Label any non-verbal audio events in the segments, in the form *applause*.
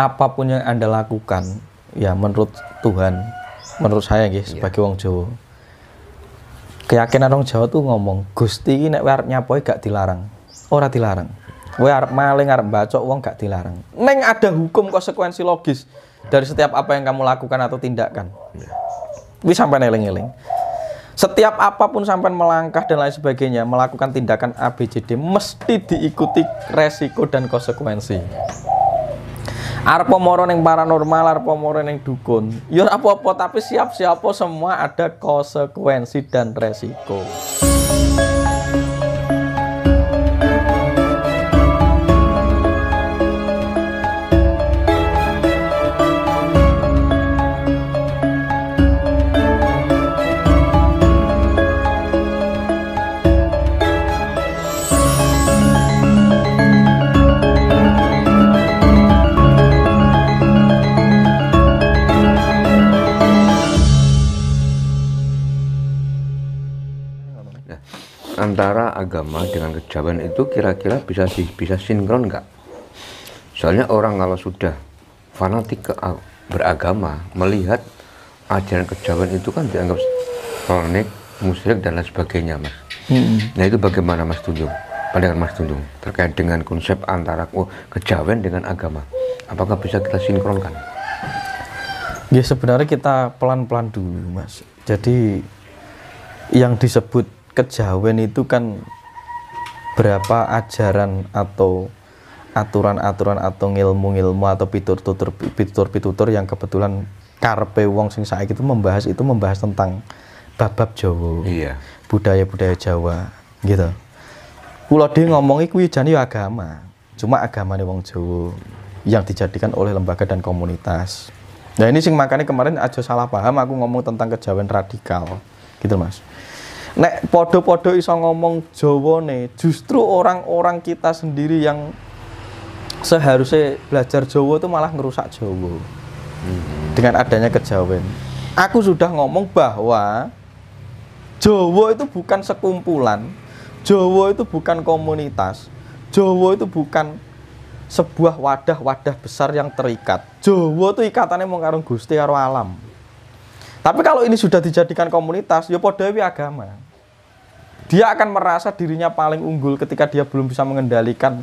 apapun yang Anda lakukan ya menurut Tuhan, menurut saya guys yeah. Iya. sebagai wong Jawa. Keyakinan orang Jawa tuh ngomong, Gusti ini nek arep nyapoi gak dilarang. Ora dilarang. Kowe arep maling, arep bacok wong gak dilarang. Neng ada hukum konsekuensi logis dari setiap apa yang kamu lakukan atau tindakan. Iya. Wis sampai neling eling Setiap apapun sampai melangkah dan lain sebagainya, melakukan tindakan ABCD mesti diikuti resiko dan konsekuensi arep moro paranormal arep moro dukun ya apa-apa tapi siap-siapa semua ada konsekuensi dan resiko antara agama dengan kejawen itu kira-kira bisa bisa sinkron nggak? Soalnya orang kalau sudah fanatik ke beragama melihat ajaran kejawen itu kan dianggap kronik, musyrik dan lain sebagainya, mas. Hmm. Nah itu bagaimana mas Tunjung? Pandangan mas Tunjung terkait dengan konsep antara oh, kejawen dengan agama, apakah bisa kita sinkronkan? Ya sebenarnya kita pelan-pelan dulu, mas. Jadi yang disebut kejawen itu kan berapa ajaran atau aturan-aturan atau ilmu-ilmu atau pitur tutur pitur pitutur yang kebetulan karpe wong sing saiki itu membahas itu membahas tentang babab Jawa. Iya. Budaya-budaya Jawa gitu. Kulo dhewe ngomongi kuwi jani ya agama. Cuma agama nih wong Jawa yang dijadikan oleh lembaga dan komunitas. Nah ini sing makanya kemarin aja salah paham aku ngomong tentang kejawen radikal gitu mas nek podo-podo iso ngomong Jawa nih justru orang-orang kita sendiri yang seharusnya belajar Jawa itu malah ngerusak Jawa hmm. dengan adanya kejawen aku sudah ngomong bahwa Jawa itu bukan sekumpulan Jawa itu bukan komunitas Jawa itu bukan sebuah wadah-wadah besar yang terikat Jawa itu ikatannya mengarung Gusti karo alam tapi kalau ini sudah dijadikan komunitas, ya podo agama. Dia akan merasa dirinya paling unggul ketika dia belum bisa mengendalikan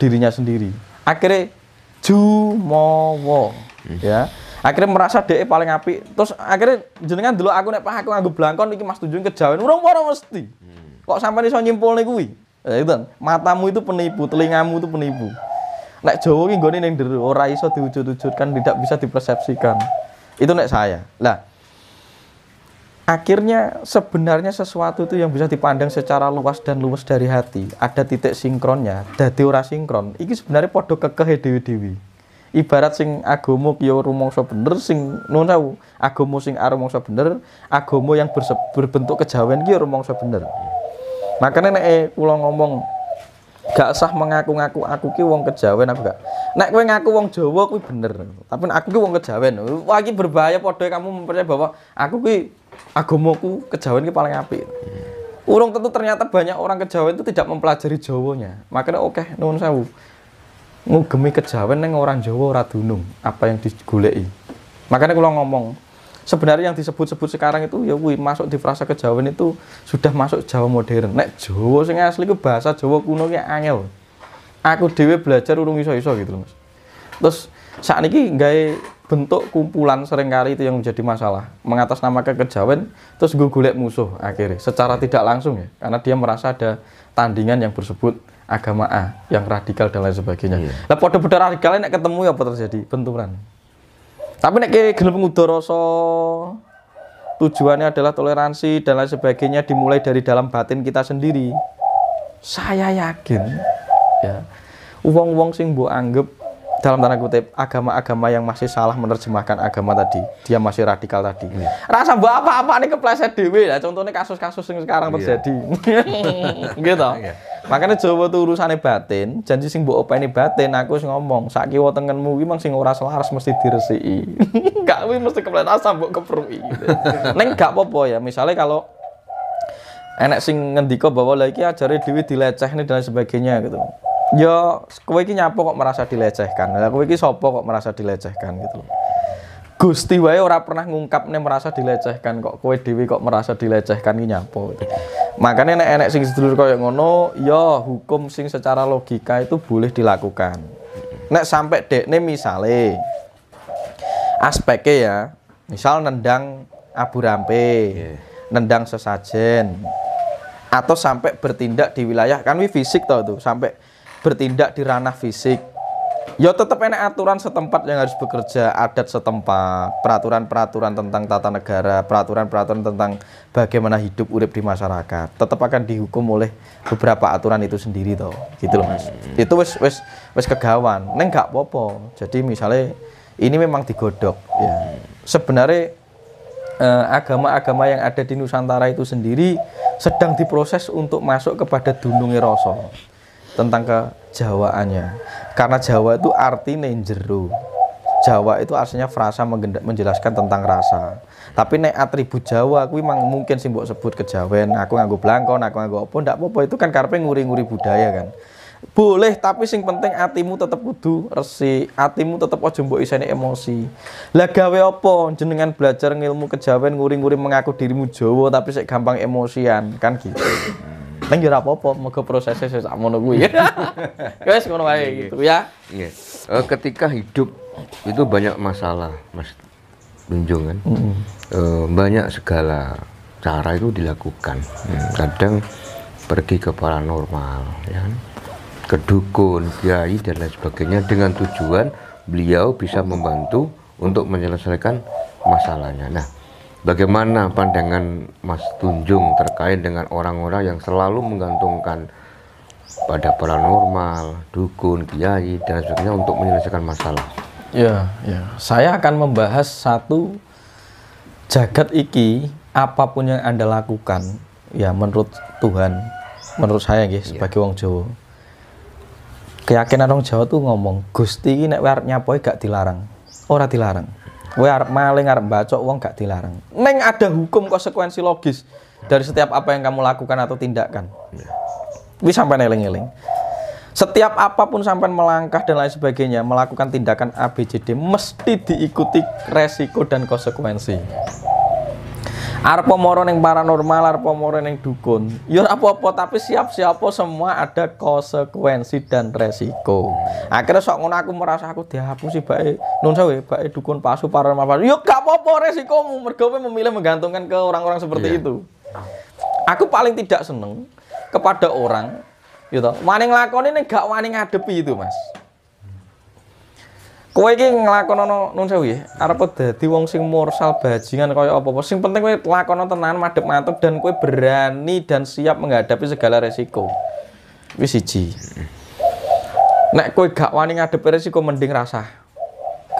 dirinya sendiri. Akhirnya jumowo ya. Akhirnya merasa dia paling api. Terus akhirnya jenengan dulu aku nek aku nganggo blangkon iki Mas tujuan kejauhan. Urung ora mesti. Hmm. Kok sampai iso nih kuwi? Ya itu, matamu itu penipu, telingamu itu penipu. Nek Jawa ki nggone ning ndero ora iso diwujud-wujudkan, tidak bisa dipersepsikan. Itu naik saya. Lah, akhirnya sebenarnya sesuatu itu yang bisa dipandang secara luas dan luas dari hati ada titik sinkronnya dadi ora sinkron iki sebenarnya podo kekeh e dewi-dewi ibarat sing agomo yo rumangsa bener sing nuwun sewu agomo sing arumangsa bener agomo yang berse, berbentuk kejawen ki rumangsa bener makanya nek eh, kula ngomong gak sah mengaku-ngaku aku ki wong kejawen aku gak nek kowe ngaku wong Jawa kuwi bener tapi aku ki wong kejawen wah iki berbahaya padha kamu mempercaya bahwa aku ki ku kejawen ke paling apik. Urung tentu ternyata banyak orang kejawen itu tidak mempelajari Jawanya. Makanya oke okay, nuwun sewu. Ngugemi kejawen neng orang Jawa ora dunung apa yang digoleki. Makanya kalau ngomong sebenarnya yang disebut-sebut sekarang itu ya wui, masuk di frasa kejawen itu sudah masuk Jawa modern. Nek Jawa sing asli ku bahasa Jawa kuno ki angel. Aku dewe belajar urung iso-iso gitu loh, Mas. Terus saat ini gay bentuk kumpulan seringkali itu yang menjadi masalah mengatasnamakan kejawen terus gue gulek musuh akhirnya secara tidak langsung ya karena dia merasa ada tandingan yang bersebut agama A yang radikal dan lain sebagainya iya. lah pada podo radikal ini ketemu ya apa terjadi benturan tapi nek gelem ngudoroso tujuannya adalah toleransi dan lain sebagainya dimulai dari dalam batin kita sendiri saya yakin ya uang-uang sing bu anggap dalam tanda kutip agama-agama yang masih salah menerjemahkan agama tadi dia masih radikal tadi yeah. rasa buat apa-apa nih kepleset dewi lah contohnya kasus-kasus yang sekarang iya. terjadi *laughs* gitu yeah. Iya. makanya Jawa tuh urusannya batin janji sing apa ini batin aku sing ngomong sakit kiwa tengenmu ki mang sing ora selaras mesti diresi *laughs* gak wih mesti kepleset asam buat keperui gitu. neng gak apa-apa ya misalnya kalau enek sing ngendiko bahwa lagi ajarin dewi dileceh nih dan sebagainya gitu ya kowe iki nyapo kok merasa dilecehkan lah kowe iki sapa kok merasa dilecehkan gitu loh Gusti wae ora pernah ngungkap nih merasa dilecehkan kok kowe dewi kok merasa dilecehkan iki nyapo gitu. makanya nek enek sing sedulur kayak ngono ya hukum sing secara logika itu boleh dilakukan nek sampai dekne misale aspeknya ya misal nendang abu rampe nendang sesajen atau sampai bertindak di wilayah kan wi fisik tau tuh sampai bertindak di ranah fisik ya tetap enak aturan setempat yang harus bekerja adat setempat peraturan-peraturan tentang tata negara peraturan-peraturan tentang bagaimana hidup urip di masyarakat tetap akan dihukum oleh beberapa aturan itu sendiri toh gitu loh mas hmm. itu wes wes wes kegawan neng gak popo jadi misalnya ini memang digodok ya hmm. sebenarnya eh, agama-agama yang ada di Nusantara itu sendiri sedang diproses untuk masuk kepada dunungi rasa tentang kejawaannya karena Jawa itu arti jero Jawa itu aslinya frasa menjelaskan tentang rasa tapi nek atribut Jawa aku memang mungkin sih sebut kejawen aku nganggo blangkon aku nganggo opo ndak apa itu kan karpe nguri-nguri budaya kan boleh tapi sing penting atimu tetap kudu resi atimu tetap aja mbok isine emosi lah gawe apa jenengan belajar ngilmu kejawen nguri-nguri mengaku dirimu Jawa tapi sik gampang emosian kan gitu Neng jura apa mau ke prosesnya sesak mono nunggu Ya guys ngono wae gitu ya. yeah. Uh, eh, ketika hidup itu banyak masalah, Mas tunjungan Mm uh, eh, banyak segala cara itu dilakukan. Hmm. Kadang pergi ke paranormal, ya kan? ke dukun, kiai dan lain sebagainya dengan tujuan beliau bisa membantu untuk menyelesaikan masalahnya. Nah, Bagaimana pandangan Mas Tunjung terkait dengan orang-orang yang selalu menggantungkan pada paranormal, dukun, kiai dan sebagainya untuk menyelesaikan masalah? Ya, ya. Saya akan membahas satu jagat iki apapun yang Anda lakukan ya menurut Tuhan, menurut saya guys ya. sebagai wong Jawa. Keyakinan orang Jawa tuh ngomong, Gusti ini nek nyapoi gak dilarang. Ora dilarang Kowe arep maling, arep bacok wong gak dilarang. Neng ada hukum konsekuensi logis dari setiap apa yang kamu lakukan atau tindakan. Wis sampai neling eling Setiap apapun sampai melangkah dan lain sebagainya, melakukan tindakan ABCD mesti diikuti resiko dan konsekuensi. Arep moro ning paranormal, arep moro yang dukun. Ya apa-apa tapi siap-siapa semua ada konsekuensi dan resiko. Akhirnya sok ngono aku merasa aku dihapus sih baik, Nun ya, baik bae dukun palsu, paranormal. Pasu. Ya gak apa-apa resikomu mergo memilih menggantungkan ke orang-orang seperti yeah. itu. Aku paling tidak seneng kepada orang gitu. Wani lakoni ini gak wani ngadepi itu, Mas kowe iki nglakonono nun sewu ya arep dadi wong sing mursal bajingan kaya apa-apa sing penting kowe lakono tenan madhep mantep dan kowe berani dan siap menghadapi segala resiko wis siji nek kowe gak wani ngadepi resiko mending rasa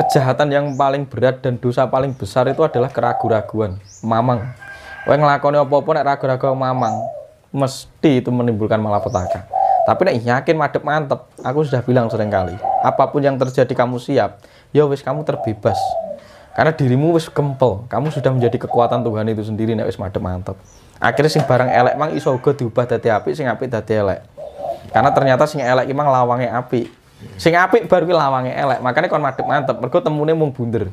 kejahatan yang paling berat dan dosa paling besar itu adalah keraguan-raguan mamang kowe nglakoni apa-apa nek ragu-ragu mamang mesti itu menimbulkan malapetaka tapi nek yakin madep mantep aku sudah bilang sering kali apapun yang terjadi kamu siap ya wis kamu terbebas karena dirimu wis kempel kamu sudah menjadi kekuatan Tuhan itu sendiri nek wis madep mantep akhirnya sing barang elek mang iso uga diubah dadi api, sing api dadi elek karena ternyata sing elek emang lawangnya api, sing api baru ki lawange elek makanya kon madep mantep mergo temune mung bunder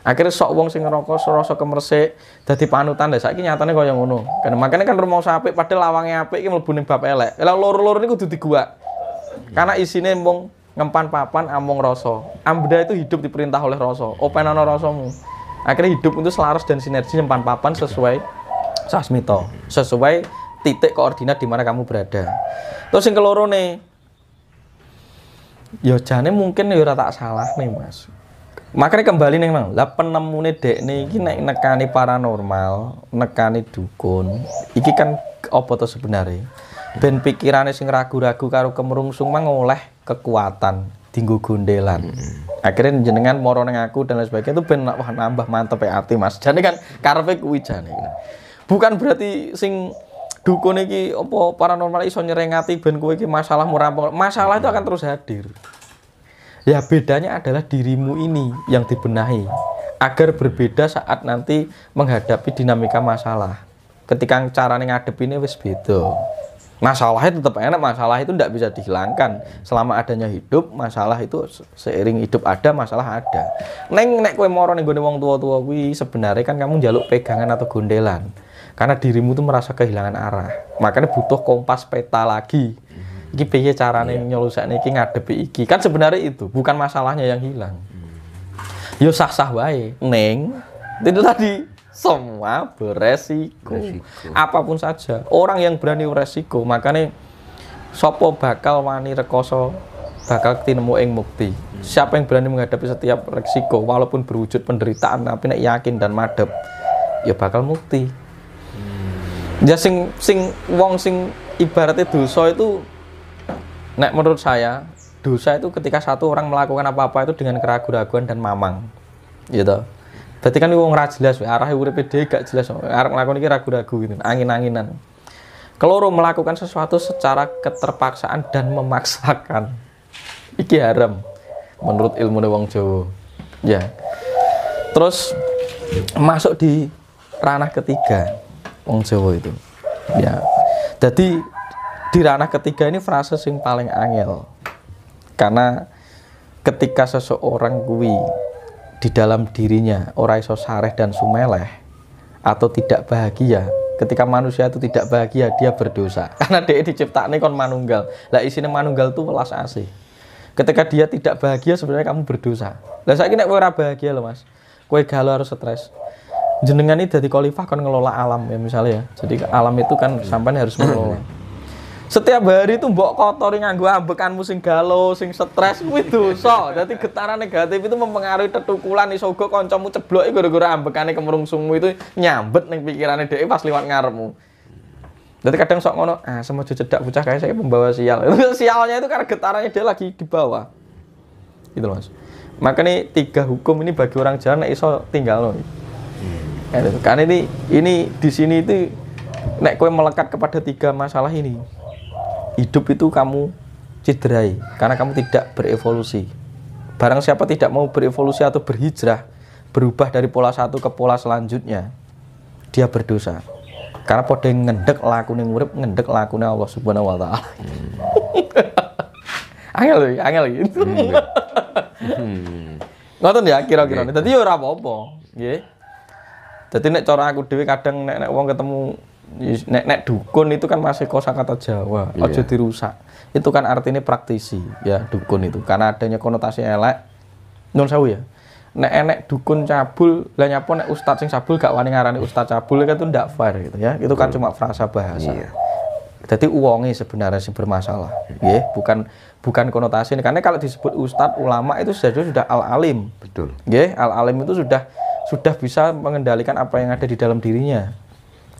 akhirnya sok wong sing ngerokok serasa kemersik dadi panutan lah saiki nyatane kaya ngono karena makanya kan, kan rumah apik padahal lawangnya apik ini mlebu bab elek lha loro-loro niku kudu digua karena isinya mung ngempan papan among rasa ambda itu hidup diperintah oleh rasa ana rasamu akhirnya hidup itu selaras dan sinergi ngempan papan sesuai sasmito sesuai titik koordinat di mana kamu berada terus sing keloro ne Yo ya jane mungkin yo ya ora tak salah nih mas makanya kembali nih mang lah penemune dek nih ini nek nekani paranormal nekani dukun iki kan apa tuh sebenarnya ben pikirannya sing ragu-ragu karo kemrungsung mang oleh kekuatan tinggu gundelan hmm. akhirnya jenengan moro neng aku dan lain sebagainya itu ben wah nambah mantep ya hati mas jadi kan karpe kuwi bukan berarti sing dukun iki apa paranormal iso nyerengati ben kowe iki masalah merampok masalah itu akan terus hadir ya bedanya adalah dirimu ini yang dibenahi agar berbeda saat nanti menghadapi dinamika masalah ketika cara ngadepinnya wis beda masalahnya tetap enak masalah itu tidak bisa dihilangkan selama adanya hidup masalah itu seiring hidup ada masalah ada neng nek kue moro nih wong tua tua kui sebenarnya kan kamu jaluk pegangan atau gondelan karena dirimu tuh merasa kehilangan arah makanya butuh kompas peta lagi iki piye carane iya. yeah. nih iki ngadepi iki kan sebenarnya itu bukan masalahnya yang hilang yo sah sah wae neng itu tadi semua beresiko. beresiko. Apapun saja. Orang yang berani beresiko, makanya sopo bakal wani rekoso bakal ketemu ing mukti. Hmm. Siapa yang berani menghadapi setiap resiko walaupun berwujud penderitaan tapi nek yakin dan madep ya bakal mukti. Hmm. Ya sing sing wong sing ibaratnya dosa itu nek menurut saya dosa itu ketika satu orang melakukan apa-apa itu dengan keraguan-keraguan dan mamang. Gitu. Berarti kan gue ora jelas arah gue dhewe gak jelas. arah melakukan ini ragu-ragu gitu, angin-anginan. Keloro melakukan sesuatu secara keterpaksaan dan memaksakan. Iki haram menurut ilmu wong Jawa. Ya. Terus masuk di ranah ketiga wong Jawa itu. Ya. Jadi di ranah ketiga ini frase sing paling angel. Karena ketika seseorang gue di dalam dirinya ora iso sareh dan sumeleh atau tidak bahagia ketika manusia itu tidak bahagia dia berdosa *laughs* karena dia diciptakan kon manunggal lah isinya manunggal itu welas asih ketika dia tidak bahagia sebenarnya kamu berdosa lah saya kira ora bahagia loh mas kue galau harus stres jenengan ini dari khalifah kan ngelola alam ya misalnya ya jadi alam itu kan sampai harus mengelola *clears throat* setiap hari itu mbok kotori nganggo ambekanmu sing galau, sing stres kuwi dosa. *laughs* Dadi getaran negatif itu mempengaruhi tetukulan iso uga kancamu ceblok gara-gara ambekane kemrungsungmu itu nyambet ning pikirane dhek pas liwat ngarmu, jadi kadang sok ngono, ah semojo cedak bocah kayak saya membawa sial. *laughs* Sialnya itu karena getarannya dia lagi di bawah. Gitu Mas. nih tiga hukum ini bagi orang jalan iso tinggal loh. Hmm. Karena ini ini di sini itu nek kue melekat kepada tiga masalah ini hidup itu kamu cederai karena kamu tidak berevolusi. Barang siapa tidak mau berevolusi atau berhijrah, berubah dari pola satu ke pola selanjutnya, dia berdosa. Karena pada ngendek laku lakune urip, ngendek lakune Allah Subhanahu wa taala. Hmm. *laughs* angel, angel hmm. lagi *laughs* Hmm. Ngoten ya kira-kira. Dadi -kira. ya ora apa-apa, nggih. Dadi nek cara aku dhewe kadang nek nek wong ketemu nek nek dukun itu kan masih kata Jawa, yeah. aja dirusak. Itu kan artinya praktisi ya dukun itu karena adanya konotasi elek. Non sewu ya. Nek enek dukun cabul, lainnya pun, nek ustaz sing cabul gak wani ngarani ustaz cabul ya kan itu ndak fair gitu ya. Itu kan cuma frasa bahasa. Yeah. Jadi uangnya sebenarnya sih bermasalah, ya bukan bukan konotasi ini. Karena kalau disebut ustadz ulama itu sudah sudah al alim, betul, ya al alim itu sudah sudah bisa mengendalikan apa yang ada di dalam dirinya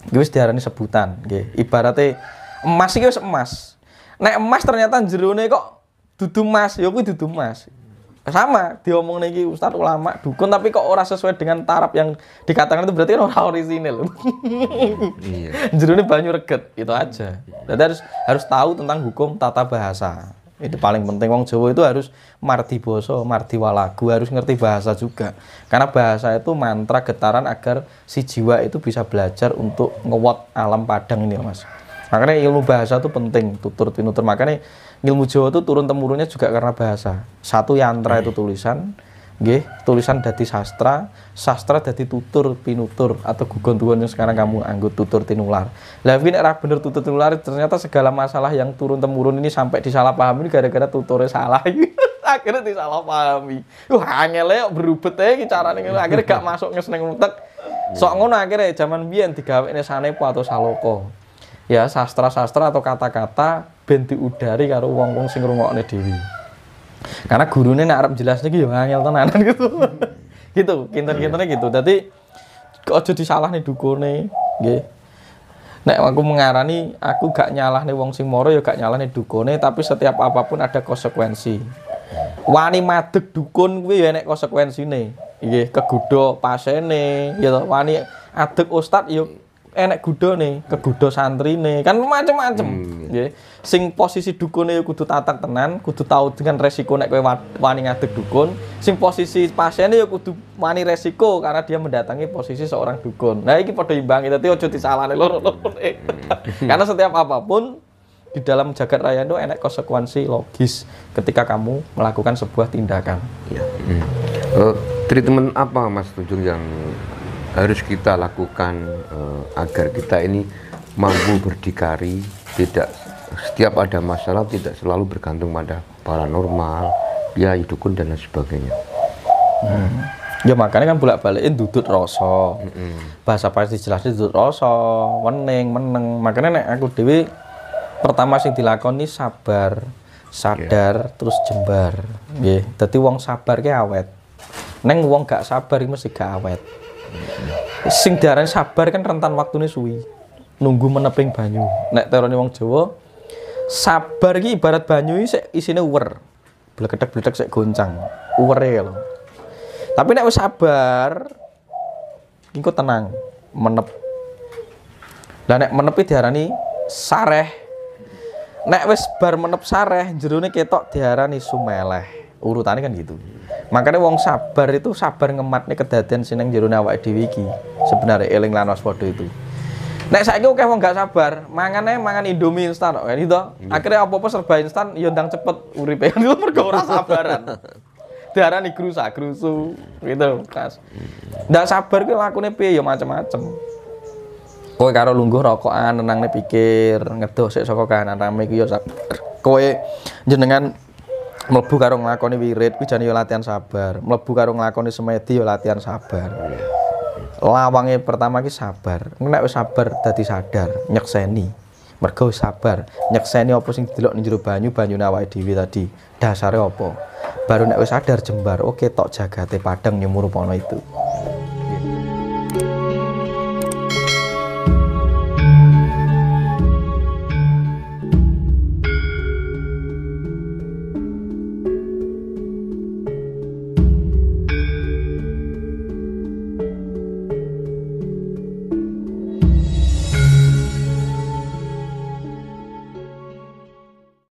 Gue diarani sebutan, gue ibaratnya emas iki wis emas. naik emas ternyata jerone kok duduk emas, ya gue duduk emas. Sama diomong lagi ustadz ulama dukun tapi kok orang sesuai dengan taraf yang dikatakan itu berarti kan orang orisinil. iya. *laughs* jerone banyu reget, itu aja. Jadi harus harus tahu tentang hukum tata bahasa itu paling penting wong Jawa itu harus mardi boso mardi walagu harus ngerti bahasa juga karena bahasa itu mantra getaran agar si jiwa itu bisa belajar untuk ngewot alam padang ini ya, mas makanya ilmu bahasa itu penting tutur tinutur makanya ilmu Jawa itu turun temurunnya juga karena bahasa satu yantra itu tulisan Nggih, tulisan dadi sastra, sastra dadi tutur pinutur atau gugon-gugon yang sekarang kamu anggut tutur tinular. Lah ini era bener tutur tinular ternyata segala masalah yang turun temurun ini sampai disalahpahami gara-gara tuturnya salah. *laughs* akhirnya disalahpahami. Wah, leok berubet ae iki carane akhirnya gak masuk seneng utek. Sok ngono akhirnya zaman biyen ini sanepo atau saloko. Ya sastra-sastra atau kata-kata ben diudari karo wong-wong sing rumokne dhewe karena gurunya nak Arab jelas nih yang angel tenanan *laughs* gitu gitu kinter kinternya gitu jadi jadi disalah nih nih gitu Nek aku mengarani aku gak nyalah nih wong sing moro ya gak nyalah nih dukun nih, tapi setiap apapun ada konsekuensi wani madeg dukun gue ya nek nih. Iya, kegudo pasen nih, gitu. wani adeg ustad yuk ya enek eh, gudo nih, ke gudo santri nih, kan macem-macem. Hmm. Yeah. Sing posisi dukun nih kudu tatak tenan, kudu tahu dengan resiko nek kowe wani ngadeg dukun. Sing posisi pasien ya kudu wani resiko karena dia mendatangi posisi seorang dukun. Nah ini iki padha imbangi dadi aja disalahne loro-loro. Hmm. *laughs* karena setiap apapun di dalam jagat raya itu enak konsekuensi logis ketika kamu melakukan sebuah tindakan. Ya. Hmm. Uh, treatment apa Mas Tujung yang harus kita lakukan uh, agar kita ini mampu berdikari, tidak setiap ada masalah tidak selalu bergantung pada paranormal, ya dukun dan lain sebagainya. Hmm. Ya makanya kan bolak balikin dudut rasa. Mm -hmm. Bahasa pasti jelasnya dudut rasa, meneng meneng. Makanya nek aku dewi pertama sing dilakoni sabar, sadar, yeah. terus jembar. Nggih. Mm -hmm. Dadi wong sabar ki awet. Neng wong gak sabar mesti gak awet sing diaran sabar kan rentan waktu nih suwi nunggu meneping banyu nek terone wong jowo, sabar ki ibarat banyu iki isine uwer blegedek-blegedek sik goncang uwere lho tapi nek wis sabar engko tenang menep Dan nek menepi diarani sareh nek wis bar menep sareh jerone ketok diarani sumeleh urutannya kan gitu makanya wong sabar itu sabar ngematnya nih sineng jero awake dhewe iki sebenarnya eling lanos waspada itu Nek saya oke wong nggak sabar, mangane mangan Indomie instan oke oh, itu. Iya. Akhirnya apa-apa serba instan yaudah cepet uripe kan *laughs* mergo orang sabaran. nih grusa kerusu, gitu, kas. nggak sabar gue lakune pih, ya macam-macam. Kowe karo lungguh rokokan nih pikir, ngedoh sik saka kahanan rame kuwi ya sabar. Kowe jenengan mlebu karo nglakoni wirid kuwi jane yo latihan sabar mlebu karo nglakoni semedi yo latihan sabar iya. lawange pertama ki sabar nek wis sabar dadi sadar nyekseni mergo sabar nyekseni apa sing didelok ning jero banyu banyune awake dhewe tadi dasare apa baru nek wis sadar jembar oke tok jagate padang nyumurup ana itu